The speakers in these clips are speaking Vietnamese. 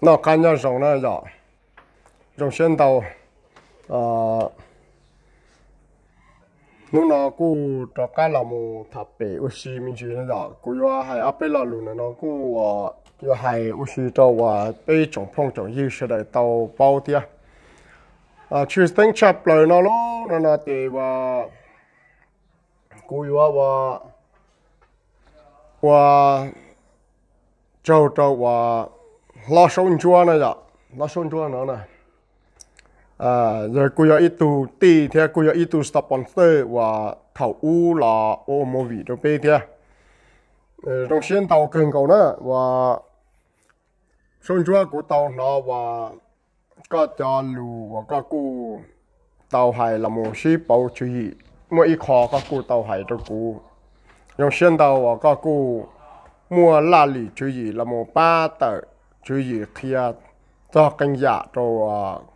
nó cá nhân rồng nó rõ rồng xuyên à nó nó cú cho cá là mù thập u xí mình chỉ nó rõ cú yo hay áp bể luôn nó cú à yo hay u xí cho và bể trồng phong trồng yêu sẽ đại tàu bao tia à chú tính chập lời nó lo nó là thì và cú yo và và châu châu và lo sông chua này dạ lo sông chua nó này à giờ cô giờ ít tu tì thế cô giờ ít tu sponsor và thầu u là ô mô vị đâu bê thế trong xuyên tàu cần cầu nữa và sông chua của tàu nó và các cho lù và các cụ tàu hải là một ship bao chú ý mỗi ít khó có cụ tàu hải cho cụ trong xuyên tàu và các cụ mua là lì chú ý là một ba tờ ชื่อยีเทียจอกันยาตัว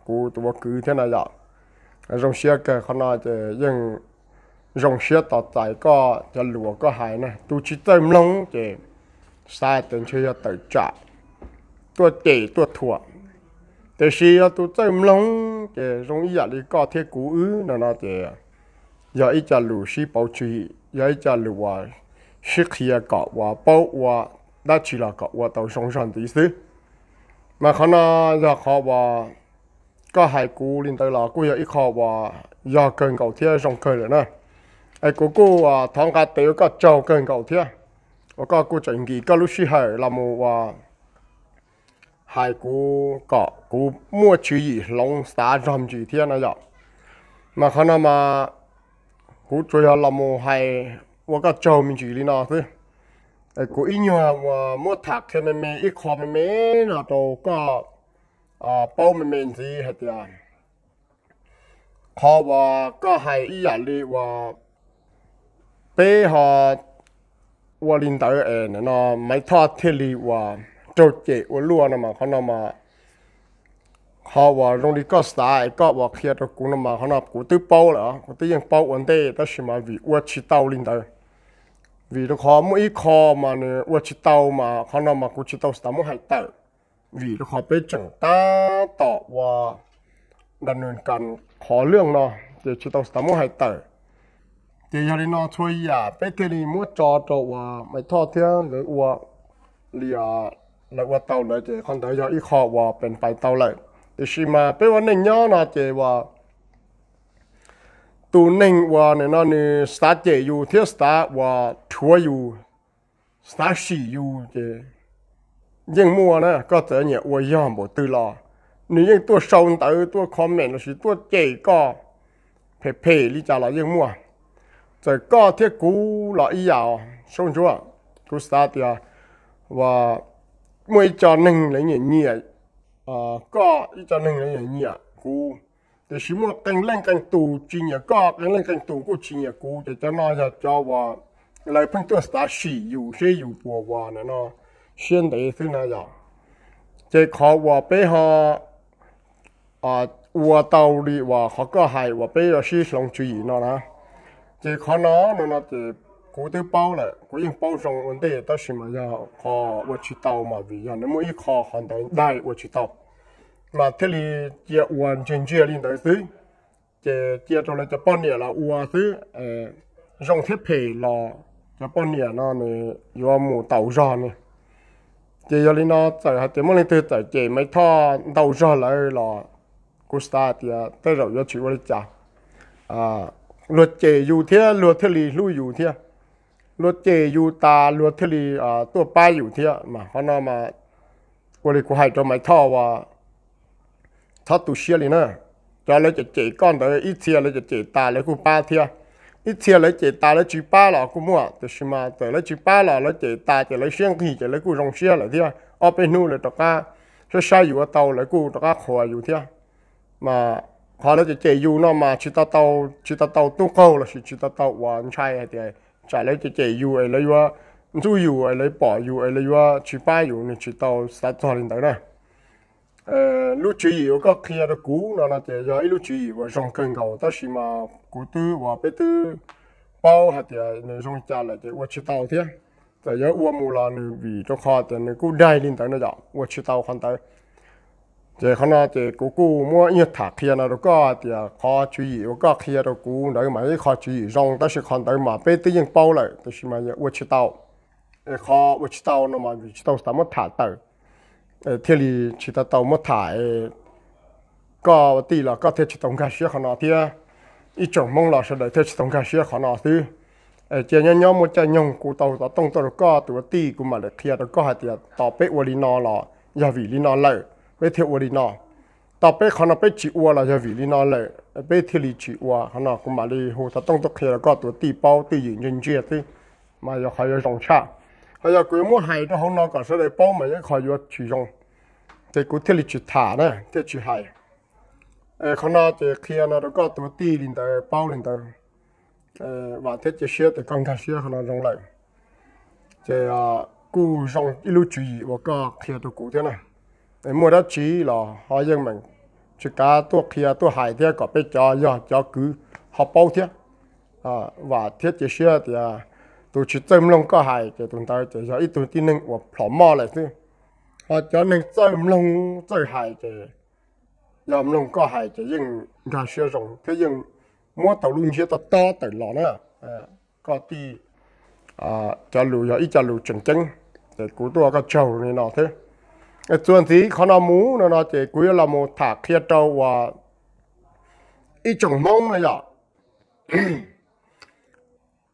กูตัวกูเท่านั้นยารงเชียกันขน่าจะยังรงเชียต่อใจก็จะหลัวก็หายนะตัวชิเติมลงเจสายเต็มเชียเติมจ่าตัวเจตัวถั่วแต่เชียตัวเติมลงเจรงอยากดีก็เทกูอื้อนั่นนะเจอยาอีจะหลัวชีเปาชีอยาอีจะหลัวชิเคียก็ว่าเป้าว่าได้ชีละก็ว่าต้องสงสารที่สุด mà khó nó giờ khó bò có hai cú liên tới là cú giờ ít khó bò giờ cần cầu thiê rong cần rồi nè ai cú cú à thằng cá tiểu có trâu cần cầu thiê và có cú chuẩn bị có lúc xí hệ là một à hai cú có cú mua chú ý long xá rầm chú thiê này rồi mà khó nó mà cú chơi là một hai và có trâu mình chỉ lên nó thôi Ờ, của ý nhỏ mà ờ, mua thạc thì mình ít khó mình mình là đồ có à ờ, bao mình mình gì hết rồi khó và có hay ý giả lý và bê họ và linh tử ở nó mấy thọ thiết lý và trâu chế và lúa nó mà khó nó mà họ và rong đi có style có và khi đó cũng nó mà họ nó cũng tự bao là cũng tự nhiên bao vấn đề đó là mà vì quá chỉ tao linh tử วีดคอมอีคอมาเนี่ยวชิตามาขนมากุชิตาสตามหายตาวีดขอไปจังตาตอว่าดำเนินการขอเรื่องเนาะเจชิตาสตามหายตาเจยาลีนอช่วยยาไปเทลีมัวจอจว่าไม่ทอดเที่ยงหรือว่าเรียแล้วว่าเตาเลยเจคอนเตยาอีคอว่าเป็นไปเตาเลยเดชิมาไปวันหนึ่งย้อนนะเจว่า tu ninh và này nó nè start chế u thiết start và thua u start xì u chế nhưng mua nè có thể nhẹ u yom bộ tư lo nếu nhưng tôi sâu tới tôi comment là sự tôi chế có phê phê lý trả lại nhưng mua rồi có thiết cú là ý dạo xong chưa cú start thì và mỗi cho nâng lấy nhẹ nhẹ à có cho nâng lấy nhẹ nhẹ cú à, แต่ชิมว่าก่งเล่นกันตู่จริงอย่าก็ก่งเล่นกันตู่ก็จริงอย่ากูจะจะน่าจะจะว่าอะไรเพิ่งตัวสตาร์ชีอยู่ใช่อยู่ปัววานะเนาะเชียนใดซึ่งนะอย่าจะขอว่าเปหาอ่าอว่าตาลีว่าเขาก็หายว่าเปว่าชีสลงจีเนาะนะจะขอเนาะเนาะจะกูได้าเลยกูยัง้า包上วันเดียวต้งใช่ไมอย่างขอว่าชีตามาวิอย่างนั้นไม่ขอันใดได้ว่าชีตาลาเที่ลีเจียอวนเชิงเชียลินได้ซื้อเจเจียตัวเลยจะป้อนเนี่ยเราอวนซื้อเออรองเทปเพลรอจะป้อนเนี่ยนั่นเลยยอมหมูเต่าจอนเจียลินน่าใจเจมันเลยตัวใจเจไม่ทอเต่าจอนเลยรอกุสตาเตียเต้เราอยาชิวเลยจ้าอ่าลวดเจอยู่เทียลวดที่ลีลู่อยู่เทียลวดเจอยู่ตาลวดที่ลีอ่าตัวป้ายอยู่เทียมาเขาเนาะมาวันนี้กูให้ตัวไม่ทอว่าทัตุเชียลินะจะเลยจะเจก้อนแต่อีเทียเลยจะเจตาเลยคุป้าเทียอีเทียเลยเจตาเลยจีป้าหรอคุมั่วแต่ชิมาแต่เลยจีป้าหรอเลยเจตาแต่เลยเชียงขี่แต่เลยกูรองเชียลเทียเอาไปนู่นเลยตกาช่ใช้อยู่เตาเลยกูตกาขออยู่เทียมาพอเราจะเจอยู่นอมาชิตาเตาชิตาเตาตุ้งเข้าเลยชิชิตาเตาหวานใช่ไอเดียจ่จยแล้วจะเจอยู่ไอเลยว่าทุอยู่ไอเลยปล่อยอยู่ไอเลยว่าชิป้าอยู่ในชิตาสัตว์ตัวนนี่ย lúc chú ý có clear được cú nó là chỉ do lúc chú và dòng cần gạo ta xí mà cú tư và bé tư bao hạt thì nên dòng cha lại thì và chỉ tàu thế tại giờ uo mù là nên vì cho khó thì nên cú đại lên tới nó dọn và chỉ tàu hoàn tới thì khi nào thì cú cú mua nhiệt thả clear nó được có thì à, khó chú ý có clear được cú đấy mà cái khó chú ý dòng ta sẽ hoàn tới mà bé tư nhưng bao lại ta xí mà và chỉ tàu khó và chỉ tàu nó mà vì chỉ tàu ta mất thả tới 哎，田里其他稻麦田，个地了，个田去冬耕需要哈哪天？一种孟老师嘞，去冬耕需要哈哪时？哎，今年幺木在农谷头在冬种了，个土地谷嘛嘞，田了个还在，到背窝里那了，要肥里那嘞，背田窝里那，到背哈那背起沃了就肥里那嘞，背田里起沃哈那谷嘛嘞，以后在冬种田了，个土地包对人人结对，嘛要还要种下。係啊，佢冇係都好耐個，所以幫咪一塊要住用，即係佢聽你住塔咧，即係住係。誒，可能就佢那都個ตัว低連到包連到，誒，話聽就少，就更加少可能用嚟，即係啊，故上一路注意我個佢都顧啲啦，你冇得注意咯，可以明，住家都佢都係啲個別咗，要咗佢學包啲，啊，話聽就少啲啊。tôi chỉ chém lông có hại thì tôi tới thì giờ ít tôi tin nên của phỏ mò lại chứ họ cho nên chém chơi hại thì giờ lông có hại thì nhưng ra sử dụng thế nhưng mua tàu luôn chưa tàu to tàu lọ nữa à, có tí à cho lù giờ ít cho lù chỉnh chỉnh để cú tôi có trầu này nọ thế cái chuyện gì khó nó mú nó nó chỉ cú là một thả kia trâu và ít trồng mông này à. rồi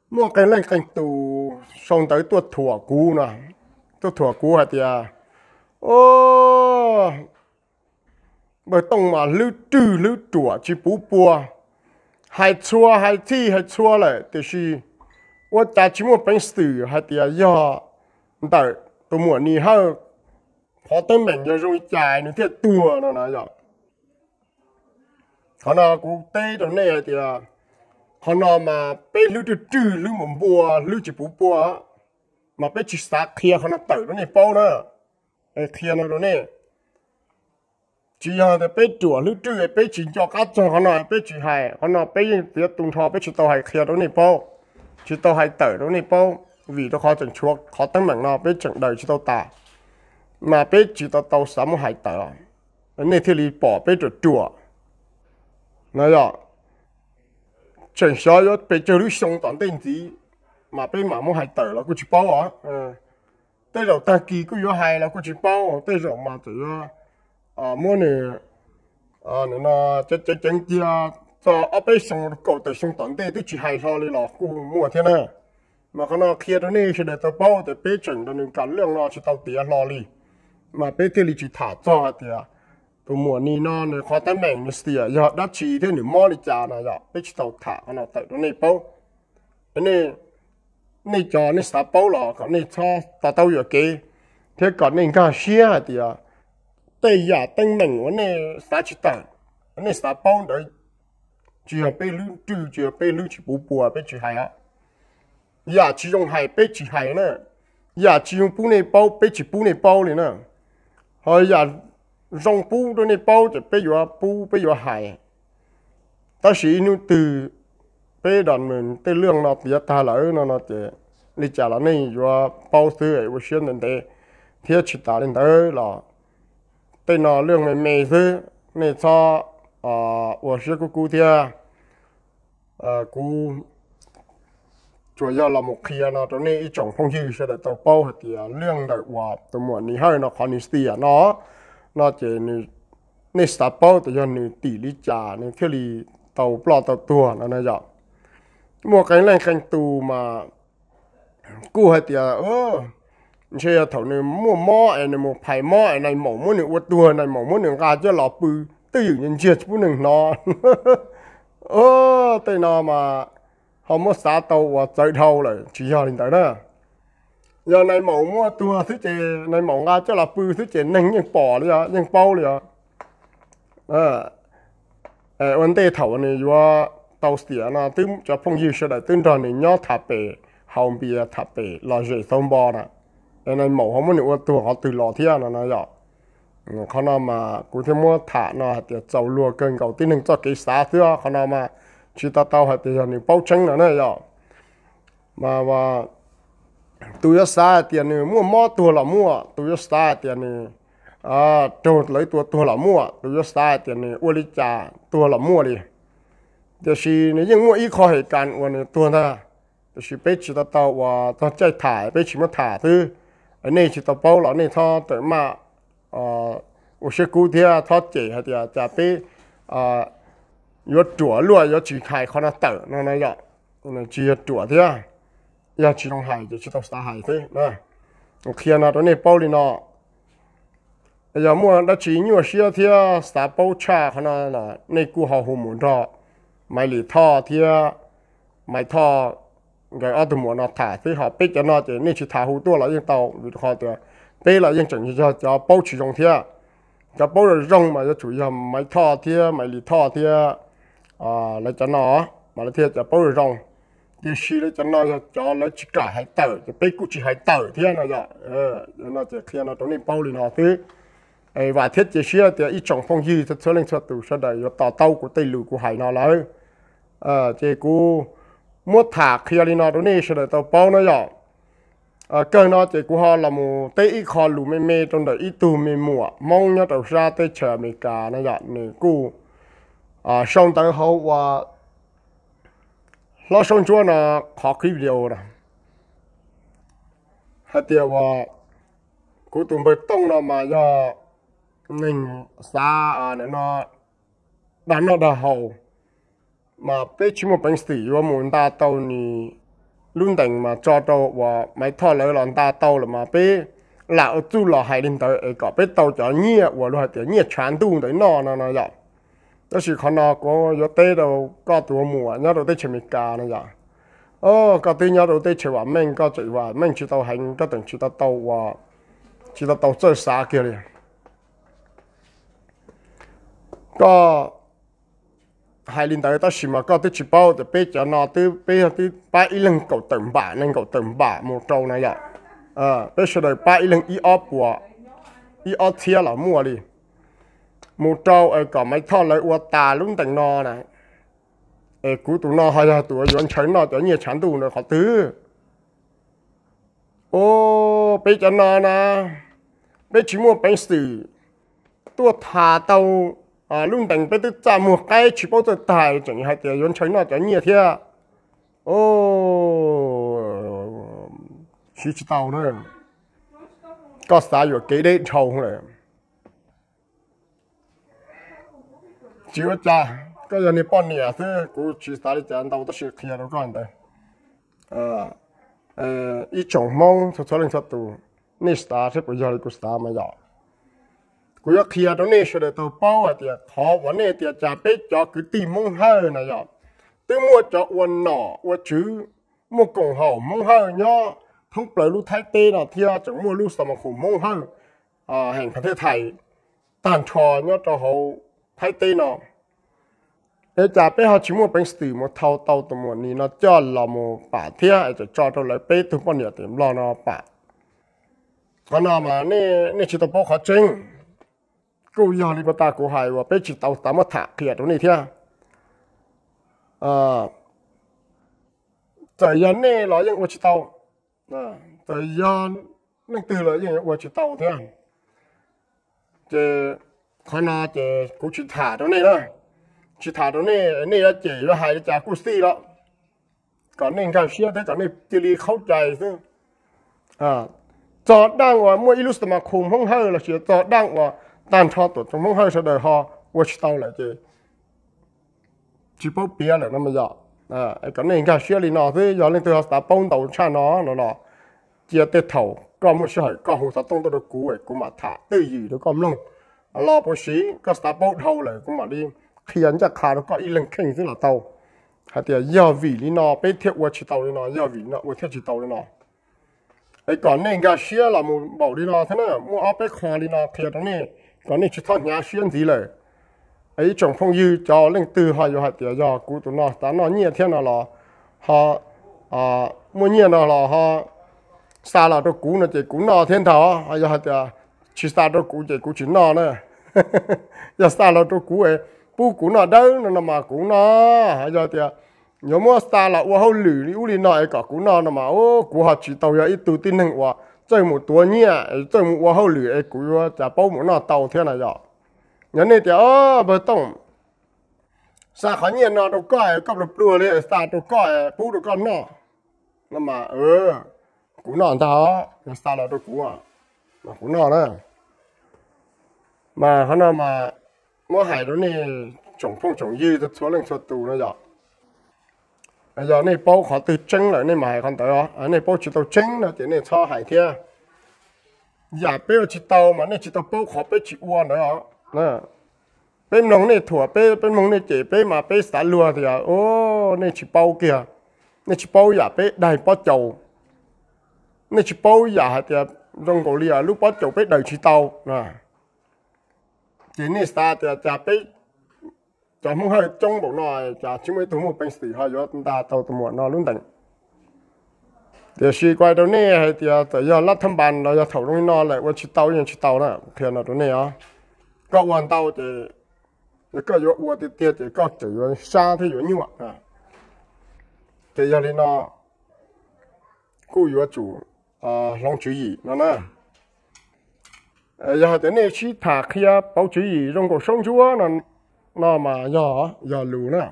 mua cái lên canh tù xong tới tuột thủa cú nè tuột thủa cú hả thì ô bởi tông mà lưu trừ lưu chùa chỉ bú bùa hai chua hai thi hai chua lại thì si ô ta chỉ mua bánh sử hả thì à do dạ. tại tôi mua ni hơ họ tên mình cho rồi chạy nó thiệt tua nó nói rồi họ nào cũng tê rồi này thì à họ nó mà bé lưu được trừ lưu mồm bùa lưu chỉ bù bùa mà bé chỉ sát kia họ nó tự nó này bao nữa ai kia nó rồi nè chỉ họ thì bé e chùa lưu trừ bé chỉ cho cá cho họ nó bé chỉ hại họ nó bé tiếp tung thọ bé chỉ tàu hại kia nó này bao chỉ tàu hại tự nó này bao vì nó khó chẳng chuộc khó tăng mạng nó bé chẳng đời chỉ tàu tà mà bé chỉ tàu tàu sắm hài tự này thì lì bỏ bé chùa chùa nói rồi 整下要被叫到上当等子，嘛被麻木害倒了，过就包我，嗯，对上但几个月害了，过就包我，对上嘛就要啊，么呢啊，那那这这经济啊，在阿被上搞的地湘潭地都去害上了个，么天呐，嘛个那看到呢是得在包，的被整的，你干粮了去到下哪里，嘛被地里去塌遭了啊。ตัวหมวนี่นอนเลยคอตั้งแบ่งนเสียยอดดับชีเท่าหนึ่งมอนิจานะยอดไปชิตถาอันนั้นแต่ตัวนี้ปุ๊บอันนี้นี่จอนี่สตาปุ๊บหรอก็นี่ชอบตาเต้าอยู่กี่เท่าก่อนนี่ก็เชี่ยเดียวแต่อย่าตั้งแบ่งวันนี้สตาชิตาอันนี้สตาปุ๊บเดี๋ยวจียไปลื้อจื้อเจียไปลื้อจีปูปัวไปจีไฮอ่ะอย่าจียงไฮไปจีไฮเนี่ยอย่าจียงปูในเป้าไปจีปูในเป้าเลยเนี่ยเฮ้ยอย่ารงปูตัวนี้ปูจะไปอยู่ปูไปอยู่หายตาสีนู่ตื่อไปดันเหมือนแต่เรื่องนอตยตาละเออนอจะนี่จะเจาละนี่อยู่ปูซื้อไอ้วชิ้นเด่นเดเทียชิตาเด่นเดอหร่อแต่นอเรื่องไม่เมซื้อเนี่ชอบอ่าวชิ้นกูกูเทียเอ่อ กูจะยาละมุกเคียนอตรงนี้จงพงยืดเสด็จตัวเป้าเหตยเรื่องได้ว่าตัวหมวดนี้ให้นอคอนิสตีอนาะนอกจากนในสตารเปอาแต่ยนีนตีลิจาในเี่ยทลีเตาปลอดเตาตัวนะนะจ๊ะหมวกันแรงแข่งตูมา กู้ให้เตียเออเชื่อถวนี่มั่วมอไอในมมวไผ่มอไอในหมอมั่วหนึ่งอวดตัวในหมอมั่วหนึ่งกาจะหลอปือตื้ออยู่ยันเชื่อผู้หนึ่งนอนเออเตยนอมาเขาม่สาเตาวใจเท่าเลยชี้ยอดอินเตอร์เนอะ giờ này mẫu mua tua thứ chè này mẫu nga cho là pư thứ chè nâng nhưng bỏ đi à nhưng bao đi à ờ ờ vấn đề thầu này do tàu sỉa nó tư cho phong dư sẽ đại tương tròn này nhó thả bể hồng bia thả bể là dễ thông bò nè cái ờ, này mẫu không muốn nữa tua họ từ lò thiên nó nói rồi ừ, khó nào mà cũng thêm mua thả nó thì chầu lùa cơn cầu tin nâng cho cái xá thứ khó nào mà chỉ ta tao hay thì giờ này bao chân nữa này rồi mà mà ตัวยาเตียนมั่วมอตัวละมั่วตัวยตาเตียนนีอ่าโจทย์เลยตัวตัวละมั่วตัวยตาเตียนนอวลิจาตัวละมั่วเลยเดี๋ยวชีนี่ยังมั่วอีกข้อเหตุการณ์วันนี้ตัวน่ะเดี๋ยวสิไปชิตตาว่าตอนใจถ่ายไปชิมาถ่ายซื้ออันนี้ชิตเป้าหรอนี่ท้อแต่มาอ่าอุชกูเทียท้อเจ๋ฮะเดียวจะไปอ่ายศจั่วลวดยศจีขายคอนเตอร์นั่นนั่นแหละนั่นจีจั่วเทีย要去弄海就去到上海去，那我天呐，到那包里呢，要么那去你我需要天啥包茶可能那那顾好后门着，买里套天，买套个奥特曼那塔最好背着那的，你去塔后多了用到里头的，背了用整一下叫包起用天，叫包着用嘛，就主要买套天，买里套天，啊，来着那啊，买了天叫包着用。thì xí là cho nó cho nó chỉ cả hai tờ cho bé cũng chỉ hai tờ thế này dạ ờ nó chỉ khi nó trong niệm bao liền nó thế ấy ờ, và thiết chỉ xí là thì ít trong phong gì thì số lên số tủ số đầy và tàu tàu của tây lử của hải nó lấy ờ chỉ cú mua thả khi là nó trong niệm số đầy tàu bao nó dạ ờ cơ nó chỉ cú họ là một tây ít khó lù mê mê trong đời ít tù mê mùa mong nhớ đầu ra tây chờ mê cả nó dạ nè cú à xong tới hậu và ờ, lo xong chúa là khó khí điều nè hết điều à cũng tụi bê tông nó mà do mình xa à nên nó đánh nó đã hậu, mà biết chỉ một bánh sĩ và muốn ta tàu nì luôn đành mà cho tàu và mấy thọ lấy lòng ta tàu là mà biết, là ở chú là hai linh tới có biết tàu cho nhẹ và luôn hai tiếng nhẹ chán tu tới nó nó nó dọc đó chỉ còn nó có giờ tê đâu có tuổi mùa nhớ đầu tê chỉ mình cả này vậy ô có tí nhớ đầu tê chỉ vào mình có chỉ vào mình chỉ tàu hành có từng chỉ tàu tàu chỉ tàu tàu chơi xa kia hai linh tới ta chỉ mà có chỉ bao để bây giờ nó tê bây giờ tê ba lần cậu từng bả nên từng bả một trâu này à bây giờ đây ba lần ít ấp của ít ấp thiệt là mua đi มูเจ้าเออก็ไม่ทอดเลยอวตาลุ้งแต่งนอนะเออกูตัวนอหายตัวย้อนฉันนอตัวเนี่ยฉันตูเนี่ยขอตื้อโอ้ไปจะนอนะไปชิมัวไปสื่อตัวทาเตาอ่าลุ้งแต่งไปตึจ่ามัวใกล้ชิบจะตายจังหายตัวย้อนฉันนอตัวเนี่ยเทียโอ้ชิชิเตาเนี่ยก็สายอยู่กี่ได้ชงเลยจิวจ้าก็ยันนี่ป้อนเนี่ยซึ่งกูชีสตาริจันตาวต้องเชเคลียร์ก้อนแด้เออเอออีจงมองสุดท้ายสุดตัวนี่สตาร์ที่ปุยยาลิกูสตาร์มาอยอกกูอยากเคลียร์ตรงนี้เฉยตัวเป้าอเดียขอวันนี้เดียจะไปจอคือตีมงเฮนะยอมตีมัวจอวันหนอวันชื้อมัวกงเฮามงเฮย่อทั้งเปลือยลูกไทยเตนะเที่ยวจังมัวลูกสมคมมงเฮออ่าแห่งประเทศไทยต้านชอเนาะจอเฮาทยตีนอเอจ่าเป้เขาชิมว่าเป็นสติมัเท่าเต่าตัวมันนี่นะจอดลอมป่าเทียไอจะจอดตัวไรเป้ทุกปนเนี่ยเต็มลอนาป่าก็นอมานี่นี่ชิตโปขาจริงกูยอมริบตากูหายว่าเป้ชิตเอาตามมาถะเขียตรงนี้เทียอ่าแต่ยันนี่หรอยังอวชิตเอาแต่ยันนั่งตื่นเลยยังอวชิตเอาเทียเจขนาเจกูชิถาตรงนี้นะชิถาตรงนี้นี่ละเจละหายจากกูซี่แล้วก่อนนี่ข้าวเชี่ยแต่ก่อนนี่จิรีเข้าใจซึ่งอ่าจอดดังว่ามื่ออิลุสตมาคุม ห้องเฮอ์ละเชียจอดดังว่าตันทอตัวตรงห้องเฮอเสดฮอวัชตาเลยเจจีบเปียเลยนั่นมันยอดอ่าไอ้ก่อนนี่ข้าวเชี่ยลีนอซึ่งย้อนเ่นตัวสตาร์ปงตัวชาโนานาะเจียเตะเถาก็ไม่ใช่ก็หัวสตงตัวกูไอ้กูมาถ่าตื้ออยู่แล้วก็ลง lo bố xí có ta bố thâu cũng mà đi khi chắc khá nó có ý lần kinh tức là tàu hay thì à, giờ vì lý nó bế thiệu qua tàu lý nó giờ vì nó qua thiệu chỉ tàu lý ấy còn nên gà xía là một bảo đi lo thế nào à? mua áp bế khó lý nó thì đó nè còn nên chỉ thọ nhà xía gì lại ấy chồng phong dư cho lên từ họ rồi hay thì giờ à, cú tụi nó ta nó nhẹ thế nào là họ à mua nhẹ nào là họ xa là tôi cú nó chỉ cú nó thiên thọ hay giờ hay chỉ ta đâu cũng chỉ cũng chỉ nó nữa giờ ta là đâu cũng ấy bu cũng nó đâu nó mà cũng nó giờ thì à, nhớ mua ta là u hậu lử đi u đi nói cả cũng nó nó mà ô cũng họ chỉ tàu ra ít tự tin hơn quá chơi một tuổi nhỉ, chơi một u hậu lử ấy cũng chả bao một nó tàu thế này rồi nhớ này thì ô bờ tông sa khó nhiên nó đâu coi có được đua đấy sa đâu coi bu được con nó nó mà ừ cũng nó tao nó sa là đâu cũng à mà cũng đấy mà hắn nào mà mua hải đó nè chồng phong chồng dư thì số lên số tù nó rồi bây giờ này bao khó từ chân lại này mà còn tới đó à, này bao chỉ tàu chân là chỉ này cho hải thia giả bây chỉ tàu mà này chỉ tàu bao khó bây chỉ uo nữa đó nè bên nông này thua bên bên mông này chỉ bên mà bên sản lúa thì à ô này chỉ bao kìa này chỉ bao giả bên đầy bao chầu này chỉ bao giả thì à, rong cổ lìa lúc bao chầu bên đầy chỉ tàu nè chỉ nên ta thì ta biết cho muốn hơi trong bộ nó cho chúng mới thủ một bên sĩ hơi cho chúng ta tàu tụ một nó luôn đỉnh thì suy quay đầu nè thì à, tự do lát thăm bàn rồi do thầu trong nó lại quay chỉ tàu nhưng chỉ tàu nè thì nó đầu nè á có quan tàu thì cái vô qua thì tiệt thì có chỉ vô xa thì vô như à thì giờ thì nó cứ vô chủ à long chủ gì nó nè เออย่าแต่เนชีถากคียปจีรงกูชงจัวนั่นน่ามายายาลูนะ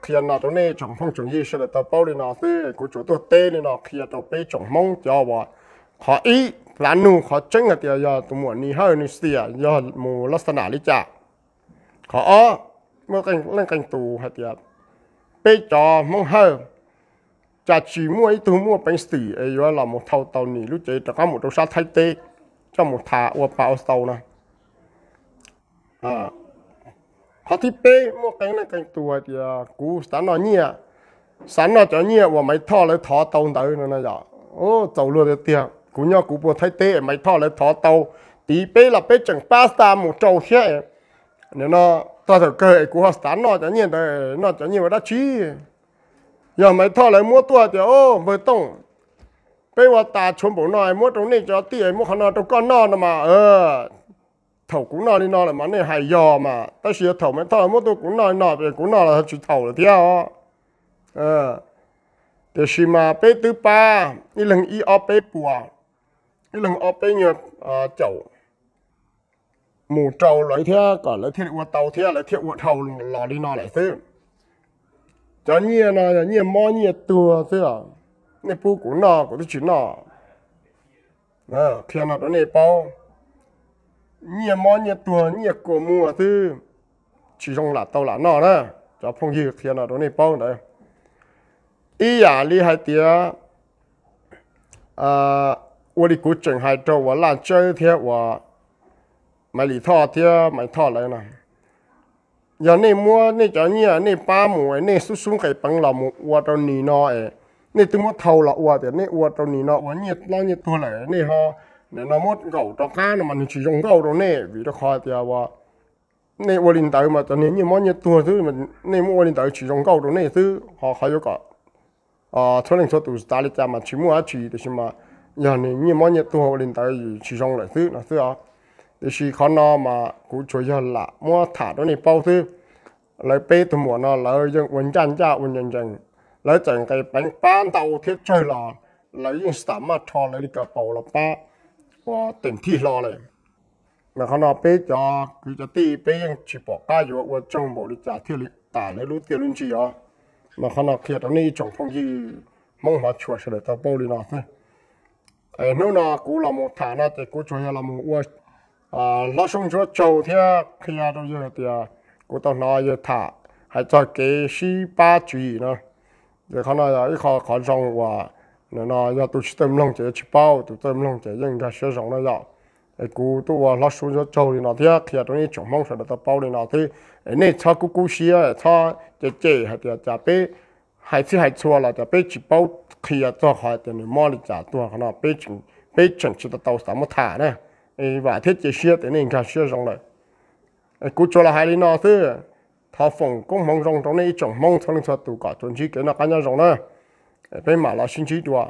เขียนาตัวนี้จังพงจงยี่เสดตัวเปานีนาซีกูจูตัวเตนี่นาเคียตัวเปจังมงจ้าวะขออีหลานนู่ขอจังเดียยาตัวหมวนี่ให้นิเสียยาหมูลักษณะลิจ่าขออ้อเมื่อกันเล่นกันตูเดียเปจอมงเฮจะชีมวยตัวมัวเป็นสี่เอเย่าเราหมดเท่าตอนนี้รู้ใจแต่ก็หมดเราสาไทยเต้ cho một thả ua bao sâu này à họ thì cái này cái tua thì à, cú sẵn nó nhẹ sẵn nó cho nhẹ và mấy thọ lấy thọ tàu tới nữa này giờ ô tàu luôn được tiền cú nhau cú bùa thay tê mấy thọ lấy thọ tàu tí bê là bê chẳng pasta một trâu xe nếu nó ta thử cười cú họ sẵn nó cho nhẹ tới nó cho nhẹ và đã chí giờ mấy thọ lấy mua tua thì ô với tông bây giờ ta chuẩn bộ nói mua trong này cho tiền mua khăn nào con nó mà ờ thầu cũng nói đi nói là mà này hay dò mà ta sửa thầu mới thầu mua tôi cũng nói nói về cũng nói là chỉ thầu là theo ờ thì khi mà bé thứ ba đi lần y ở bé bùa đi lần ở bé nhật à chậu mù trâu lấy theo còn lấy theo uột tàu theo lấy theo uột thầu lò đi nói lại thế cho nhiên là nhiên mò nhiên tua thế à nè bu của nọ của tôi chỉ nọ, nè khi nào đó nè bao nhiều món nhiều tuổi nhiều của mua à thứ chỉ trong là tàu là nọ nè, cho phong như khi nào đó nè bao đấy ý à li hai tía à tôi đi cố chỉnh hai trâu và làm chơi theo và mày lì thọ theo mày thọ lại nè giờ này mua này cho nhiều này ba mùi này xuống xuống cái bằng lòng qua quả trâu nì nó ấy นี่ตัวมดเท่าละอวดแต่นี่อวดตัวนี้เนาะวันนี้เราเนี่ยตัวไหนนี่ฮะเนี่ยเรามดเก่าตัวก้าเนี่ยมันชิยงเก่าตัวนี่วิธีคอยเดียวว่านี่วันนี้ตัวมาตัวนี้นี่มดเนี่ยตัวซื้อมันนี่มดวันนี้ตัวชิยงเก่าตัวนี่ซื้อฮะเขาอยู่ก็อ่าทุเรียนตัวตาลิจามันชิมัวชิแต่ชิมาอย่างนี้นี่มดเนี่ยตัววันนี้ตัวชิยงเลยซื้อนะซื้ออ่ะแต่ชิเขาเนาะมากูช่วยยันละมัวถาดตัวนี้เป้าซื้อเลยเป้ตัวหมวกเนาะเลยยังวันจันทร์เจ้าวันจันทร์ lấy chẳng cái bánh bán tàu thiết chơi lò lấy những sắm mà cho lấy cái bầu là ba qua tỉnh thi lò này mà họ nói bây giờ cứ cho tí bây giờ chỉ bỏ cái gì và trong bộ đi trả thiếu lịch tả lấy lũ tiêu lên gì à, mà họ nói kia đó này trong phong gì mong mà chùa sẽ để tao bao đi nào thế. ấy nếu nó cũ là một thả nó thì cũ cho là một uo à nó xong cho châu thì khi đó giờ thì cũ tao nói giờ thả hay cho cái si ba chữ nữa giờ khán là ít khó khó rong và nên là giờ tôi tìm lòng chế chỉ bao tôi tìm lòng chế nhưng cái sử sống này, giờ cái cú tôi và lát xuống cho trâu thì nó thế khi tôi đi chọn mong sẽ được bao thì nó thế nên cho cú cú xí à cho chế chế hay là chả bé hay chứ hay chua là chả bé chỉ bao khi à cho khỏi thì mình mua được chả tôi khán là bé chỉ bé chuẩn chỉ được tàu sáu mươi thả này và thiết chế xí thì nên cái sử dụng này cú cho là hai đi nó thế thao phong cũng mong rong trong này chẳng mong thằng thằng tụ cả chuẩn chỉ cái nó cá nhân rong nữa bên mà là xin chỉ đùa